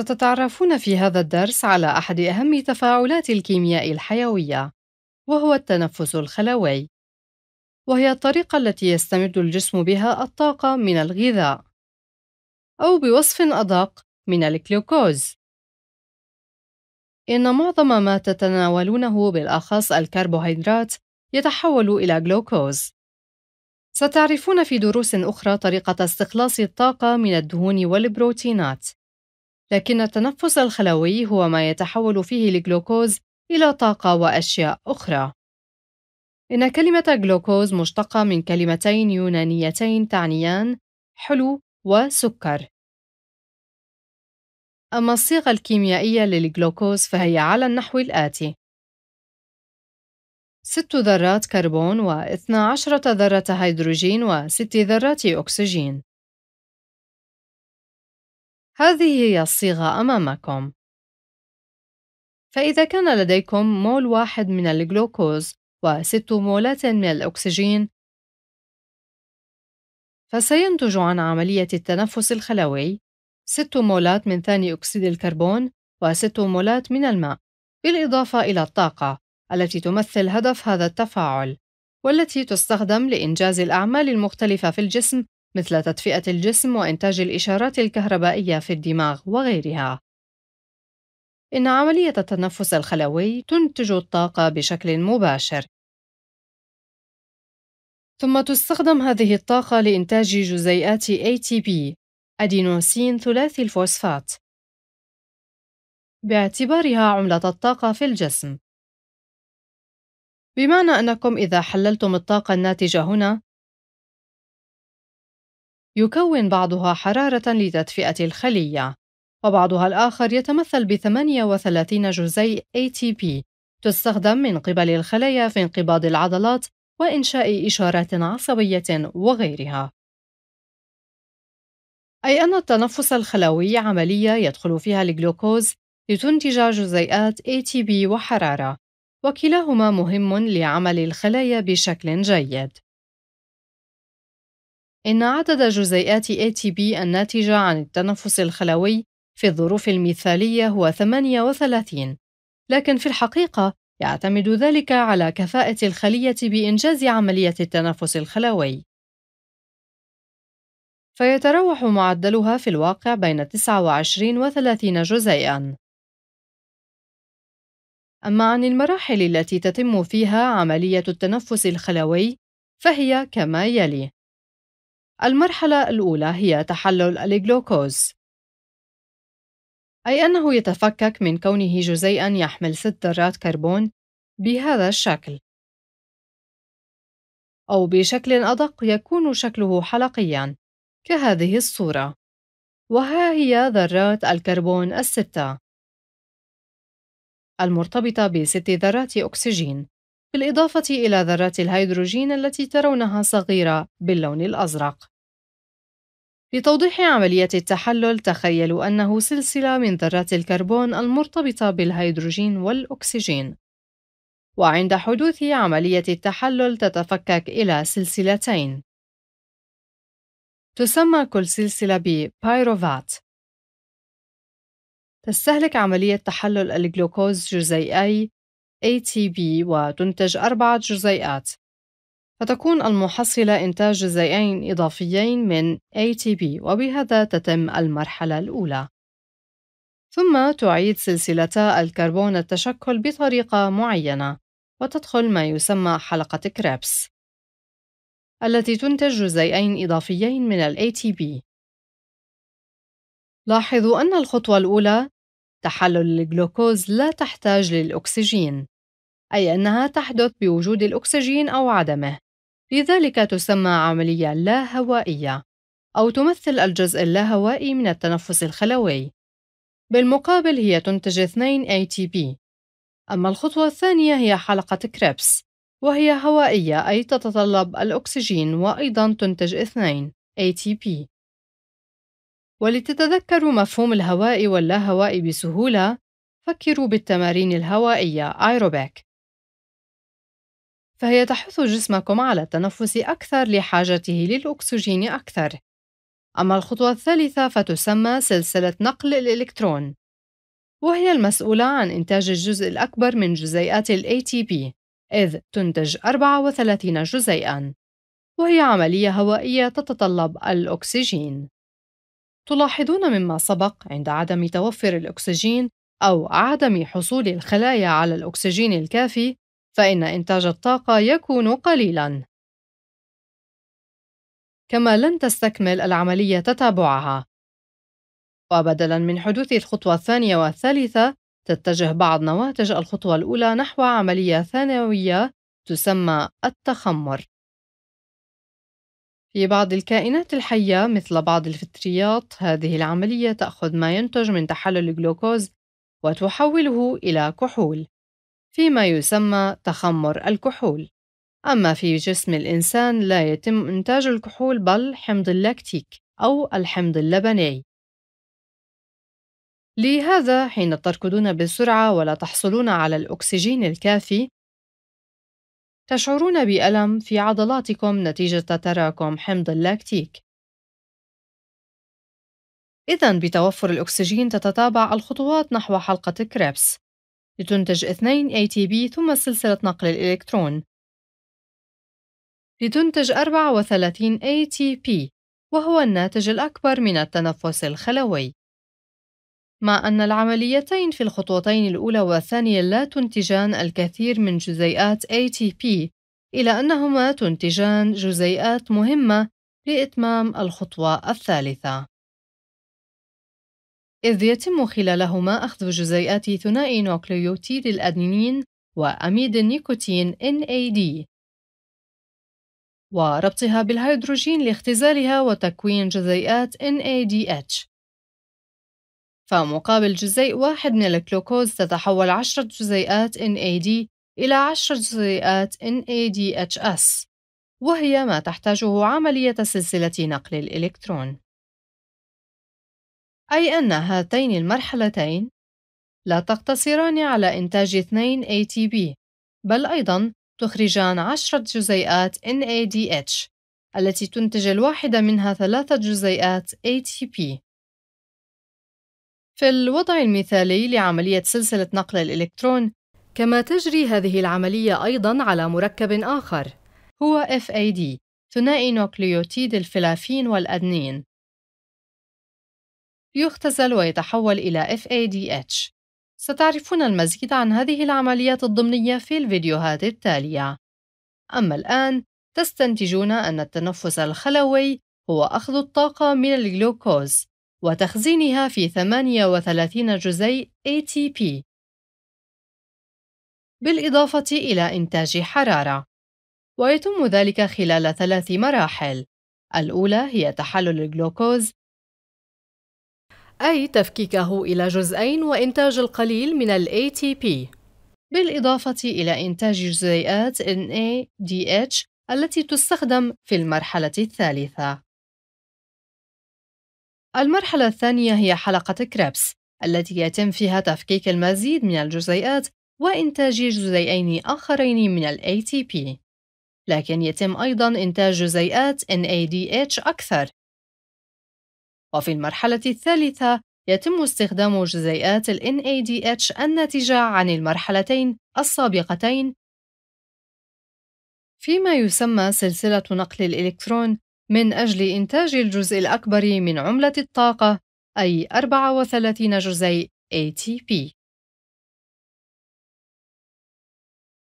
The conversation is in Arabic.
ستتعرفون في هذا الدرس على أحد أهم تفاعلات الكيمياء الحيوية، وهو التنفس الخلوي، وهي الطريقة التي يستمد الجسم بها الطاقة من الغذاء، أو بوصف أدق من الجلوكوز. إن معظم ما تتناولونه بالأخص الكربوهيدرات يتحول إلى جلوكوز. ستعرفون في دروس أخرى طريقة استخلاص الطاقة من الدهون والبروتينات. لكن التنفس الخلوي هو ما يتحول فيه الجلوكوز إلى طاقة وأشياء أخرى. إن كلمة جلوكوز مشتقة من كلمتين يونانيتين تعنيان حلو وسكر. أما الصيغة الكيميائية للجلوكوز فهي على النحو الآتي: ست ذرات كربون و12 ذرة هيدروجين وست ذرات أكسجين. هذه هي الصيغة أمامكم فإذا كان لديكم مول واحد من الجلوكوز وست مولات من الأكسجين فسينتج عن عملية التنفس الخلوي ست مولات من ثاني أكسيد الكربون وست مولات من الماء بالإضافة إلى الطاقة التي تمثل هدف هذا التفاعل والتي تستخدم لإنجاز الأعمال المختلفة في الجسم مثل تدفئة الجسم وإنتاج الإشارات الكهربائية في الدماغ وغيرها. إن عملية التنفس الخلوي تنتج الطاقة بشكل مباشر، ثم تستخدم هذه الطاقة لإنتاج جزيئات ATP أدينوسين ثلاثي الفوسفات باعتبارها عملة الطاقة في الجسم بمعنى أنكم إذا حللتم الطاقة الناتجة هنا يكون بعضها حرارة لتدفئة الخلية وبعضها الآخر يتمثل ب 38 جزيء ATP تستخدم من قبل الخلايا في انقباض العضلات وإنشاء إشارات عصبية وغيرها أي أن التنفس الخلوي عملية يدخل فيها الجلوكوز لتنتج جزيئات ATP وحرارة وكلاهما مهم لعمل الخلايا بشكل جيد إن عدد جزيئات ATP الناتجة عن التنفس الخلوي في الظروف المثالية هو 38 لكن في الحقيقة يعتمد ذلك على كفاءة الخلية بإنجاز عملية التنفس الخلوي فيتراوح معدلها في الواقع بين 29 و 30 جزيئاً أما عن المراحل التي تتم فيها عملية التنفس الخلوي فهي كما يلي: المرحلة الأولى هي تحلل الجلوكوز أي أنه يتفكك من كونه جزيئًا يحمل ست ذرات كربون بهذا الشكل أو بشكل أدق يكون شكله حلقيًا كهذه الصورة وها هي ذرات الكربون الستة المرتبطة بست ذرات أكسجين بالإضافة إلى ذرات الهيدروجين التي ترونها صغيرة باللون الأزرق. لتوضيح عملية التحلل تخيلوا أنه سلسلة من ذرات الكربون المرتبطة بالهيدروجين والأكسجين وعند حدوث عملية التحلل تتفكك إلى سلسلتين تسمى كل سلسلة ببايروفات تستهلك عملية تحلل الجلوكوز جزيئي ATP وتنتج أربعة جزيئات فتكون المحصلة إنتاج جزيئين إضافيين من ATP وبهذا تتم المرحلة الأولى ثم تعيد سلسلتا الكربون التشكل بطريقة معينة وتدخل ما يسمى حلقة كريبس التي تنتج جزيئين إضافيين من الـ ATP لاحظوا أن الخطوة الأولى تحلل الجلوكوز لا تحتاج للأكسجين أي أنها تحدث بوجود الأكسجين أو عدمه لذلك تسمى عملية لا هوائية أو تمثل الجزء اللاهوائي من التنفس الخلوي بالمقابل هي تنتج 2 ATP أما الخطوة الثانية هي حلقة كريبس وهي هوائية أي تتطلب الأكسجين وأيضا تنتج 2 ATP ولتتذكروا مفهوم الهواء واللاهواء بسهولة فكروا بالتمارين الهوائية ايروبيك فهي تحث جسمكم على التنفس أكثر لحاجته للأكسجين أكثر أما الخطوة الثالثة فتسمى سلسلة نقل الإلكترون وهي المسؤولة عن إنتاج الجزء الأكبر من جزيئات الـ ATP إذ تنتج 34 جزيئاً وهي عملية هوائية تتطلب الأكسجين تلاحظون مما سبق عند عدم توفر الأكسجين أو عدم حصول الخلايا على الأكسجين الكافي فإن إنتاج الطاقة يكون قليلاً. كما لن تستكمل العملية تتابعها. وبدلاً من حدوث الخطوة الثانية والثالثة، تتجه بعض نواتج الخطوة الأولى نحو عملية ثانوية تسمى التخمر. في بعض الكائنات الحية مثل بعض الفطريات هذه العملية تأخذ ما ينتج من تحلل الجلوكوز وتحوله إلى كحول فيما يسمى تخمر الكحول أما في جسم الإنسان لا يتم إنتاج الكحول بل حمض اللاكتيك أو الحمض اللبني لهذا حين تركضون بسرعة ولا تحصلون على الأكسجين الكافي تشعرون بألم في عضلاتكم نتيجة تراكم حمض اللاكتيك. إذا بتوفر الأكسجين تتتابع الخطوات نحو حلقة كريبس لتنتج 2 ATP ثم سلسلة نقل الإلكترون لتنتج 34 ATP وهو الناتج الأكبر من التنفس الخلوي مع أن العمليتين في الخطوتين الأولى والثانية لا تنتجان الكثير من جزيئات ATP إلا أنهما تنتجان جزيئات مهمة لإتمام الخطوة الثالثة إذ يتم خلالهما أخذ جزيئات ثنائي نوكليوتيد الأدينين وأميد النيكوتين NAD وربطها بالهيدروجين لاختزالها وتكوين جزيئات NADH فمقابل جزيء واحد من الجلوكوز تتحول عشرة جزيئات NAD إلى عشرة جزيئات NADHS وهي ما تحتاجه عملية سلسلة نقل الإلكترون أي أن هاتين المرحلتين لا تقتصران على إنتاج 2 ATP بل أيضاً تخرجان عشرة جزيئات NADH التي تنتج الواحدة منها ثلاثة جزيئات ATP في الوضع المثالي لعملية سلسلة نقل الإلكترون كما تجري هذه العملية أيضاً على مركب آخر هو FAD ثنائي نوكليوتيد الفلافين والأدنين يختزل ويتحول إلى FADH ستعرفون المزيد عن هذه العمليات الضمنية في الفيديوهات التالية أما الآن تستنتجون أن التنفس الخلوي هو أخذ الطاقة من الجلوكوز وتخزينها في 38 جزيء ATP بالإضافة إلى إنتاج حرارة ويتم ذلك خلال ثلاث مراحل الأولى هي تحلل الجلوكوز أي تفكيكه إلى جزئين وإنتاج القليل من الـ ATP بالإضافة إلى إنتاج جزيئات NADH التي تستخدم في المرحلة الثالثة المرحلة الثانية هي حلقة كريبس التي يتم فيها تفكيك المزيد من الجزيئات وإنتاج جزيئين آخرين من الـ ATP لكن يتم أيضا إنتاج جزيئات NADH أكثر وفي المرحلة الثالثة يتم استخدام جزيئات الـ NADH الناتجة عن المرحلتين السابقتين فيما يسمى سلسلة نقل الإلكترون من أجل إنتاج الجزء الأكبر من عملة الطاقة أي 34 جزيء ATP